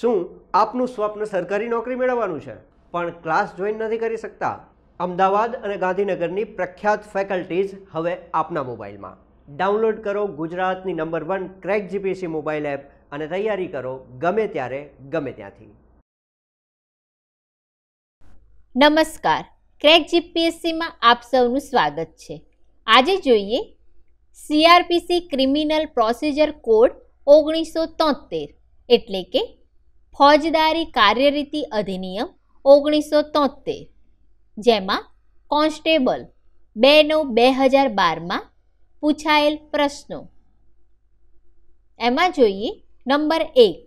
શું આપનું સ્વપ્ન સરકારી નોકરી મેળવવાનું છે પણ ક્લાસ જોઈન નથી કરી શકતા અમદાવાદ અને ગાંધીનગરની પ્રખ્યાત ફેકલ્ટીઝ હવે આપના મોબાઈલમાં ડાઉનલોડ કરો ગુજરાતની number one crack GPC mobile app અને તૈયારી કરો ગમે ત્યારે ગમે ત્યાંથી નમસ્કાર ક્રેક જીપીએસસીમાં આપ સૌનું સ્વાગત છે આજે જોઈએ સીઆરપીસી ક્રિમિનલ પ્રોસિજર કોડ ઓગણીસો તોતેર એટલે કે ફોજદારી કાર્યરીતિ અધિનિયમ ઓગણીસો તોતેર જેમાં કોન્સ્ટેબલ બે નવ બે હજાર બારમાં પૂછાયેલ પ્રશ્નો એમાં જોઈએ નંબર એક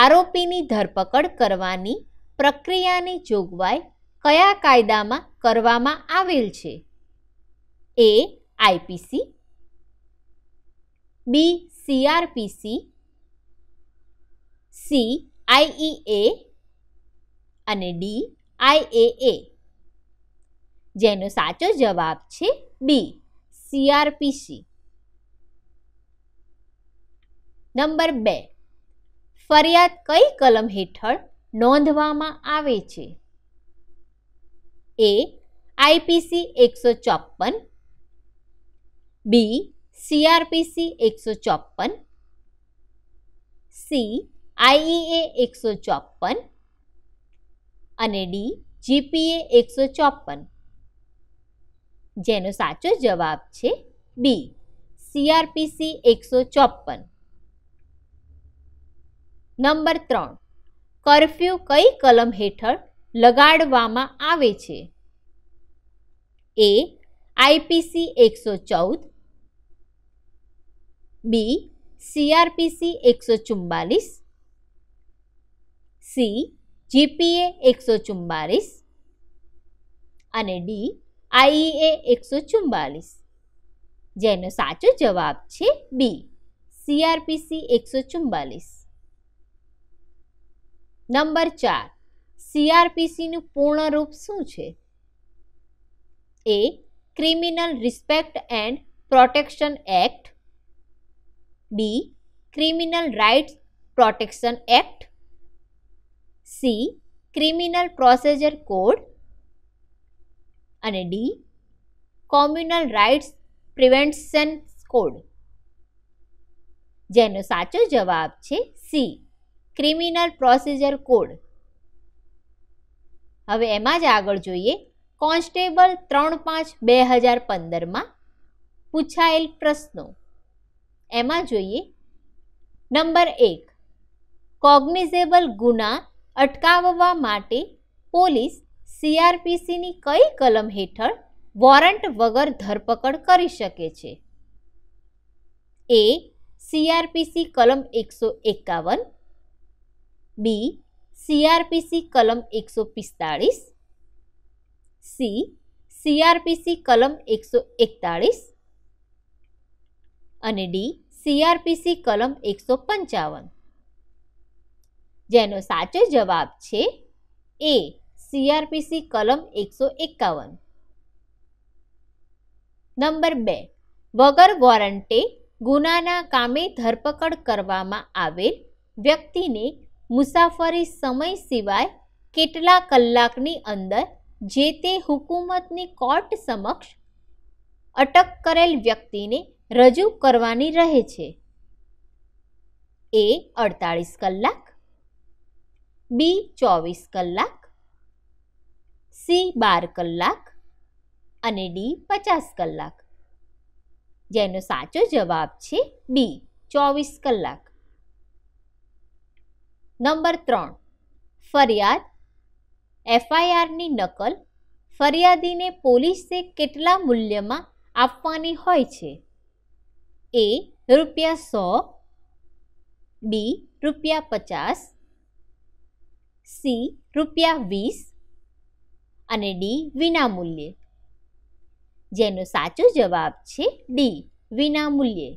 આરોપીની ધરપકડ કરવાની પ્રક્રિયાની જોગવાઈ કયા કાયદામાં કરવામાં આવેલ છે A IPC B CrPC C IEA અને ડી એ જેનો સાચો જવાબ છે બી સીઆરપીસી નંબર બે ફરિયાદ કઈ કલમ હેઠળ નોંધવામાં આવે છે એ આઈપીસી એકસો ચોપન બી સીઆરપીસી એકસો ચોપન સી આઈઈએ એકસો ચોપન અને ડી જીપીએ એકસો ચોપન જેનો સાચો જવાબ છે બી સીઆરપીસી એકસો ચોપન નંબર ત્રણ કરફ્યુ કઈ કલમ હેઠળ લગાડવામાં આવે છે એ આઈપીસી એકસો ચૌદ બી સીઆરપીસી એકસો ચુમ્માલીસ સી જીપીએ એકસો ચુમ્બાલીસ અને ડી આઈએ એકસો ચુમ્બાલીસ જેનો સાચો જવાબ છે બી સીઆરપીસી એકસો ચુમ્બાલીસ નંબર ચાર સીઆરપીસીનું પૂર્ણ રૂપ શું છે A criminal respect and protection act B criminal rights protection act C criminal procedure code અને D communal rights prevention code જેનો સાચો જવાબ છે સી ક્રિમિનલ પ્રોસીજર કોડ હવે એમાં જ આગળ જોઈએ કોન્સ્ટેબલ ત્રણ પાંચ બે હજાર પંદરમાં પૂછાયેલ પ્રશ્નો એમાં જોઈએ નંબર એક કોગ્નિઝેબલ ગુના અટકાવવા માટે પોલીસ સીઆરપીસીની કઈ કલમ હેઠળ વોરંટ વગર ધરપકડ કરી શકે છે એ સીઆરપીસી કલમ એકસો એકાવન બી સીઆરપીસી કલમ એકસો પિસ્તાળીસ સી સીઆરપીસી કલમ એકસો એકતાળીસ અને ડી સીઆરપીસી કલમ એકસો પંચાવન જેનો સાચો જવાબ છે એ સીઆરપીસી કલમ એકસો એકાવન નંબર બે વગર વોરંટે ગુનાના કામે ધરપકડ કરવામાં આવેલ વ્યક્તિને મુસાફરી સમય સિવાય કેટલા કલાકની અંદર જે તે હુકુમતની કોર્ટ સમક્ષ અટક કરેલ વ્યક્તિને રજૂ કરવાની રહે છે એ અડતાળીસ કલાક બી ચોવીસ કલાક સી બાર કલાક અને ડી પચાસ કલાક જેનો સાચો જવાબ છે બી ચોવીસ કલાક નંબર ત્રણ ફરિયાદ એફઆઈઆરની નકલ ફરિયાદીને પોલીસે કેટલા મૂલ્યમાં આપવાની હોય છે એ રૂપિયા સો બી રૂપિયા પચાસ સી રૂપિયા વીસ અને ડી વિનામૂલ્ય જેનો સાચો જવાબ છે ડી વિનામૂલ્ય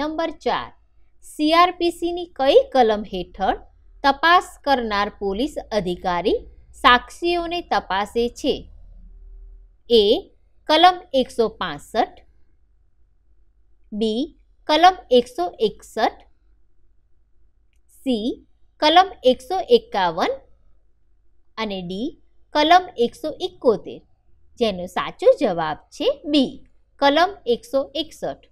નંબર ચાર સીઆરપીસીની કઈ કલમ હેઠળ તપાસ કરનાર પોલીસ અધિકારી સાક્ષીઓને તપાસે છે એ કલમ એકસો પાસઠ બી કલમ એકસો એકસઠ સી કલમ એકસો એકાવન અને ડી કલમ એકસો એકોતેર જેનો સાચો જવાબ છે બી કલમ એકસો એકસઠ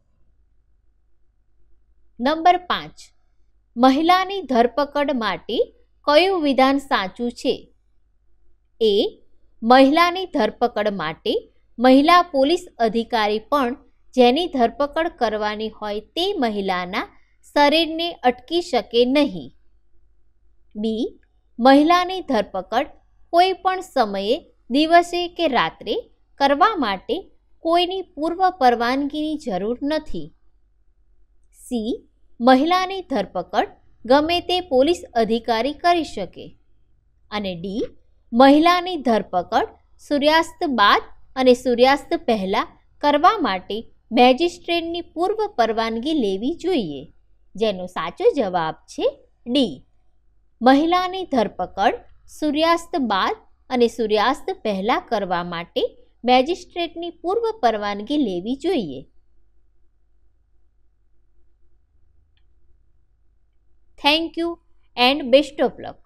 નંબર પાંચ મહિલાની ધરપકડ માટે કયું વિધાન સાચું છે એ મહિલાની ધરપકડ માટે મહિલા પોલીસ અધિકારી પણ જેની ધરપકડ કરવાની હોય તે મહિલાના શરીરને અટકી શકે નહીં બી મહિલાની ધરપકડ કોઈ પણ સમયે દિવસે કે રાત્રે કરવા માટે કોઈની પૂર્વ પરવાનગીની જરૂર નથી સી મહિલાની ધરપકડ ગમે તે પોલીસ અધિકારી કરી શકે અને ડી મહિલાની ધરપકડ સૂર્યાસ્ત બાદ અને સૂર્યાસ્ત પહેલાં કરવા માટે મેજિસ્ટ્રેટની પૂર્વ પરવાનગી લેવી જોઈએ જેનો સાચો જવાબ છે ડી મહિલાની ધરપકડ સૂર્યાસ્ત બાદ અને સૂર્યાસ્ત પહેલાં કરવા માટે મેજિસ્ટ્રેટની પૂર્વ પરવાનગી લેવી જોઈએ thank you and best of luck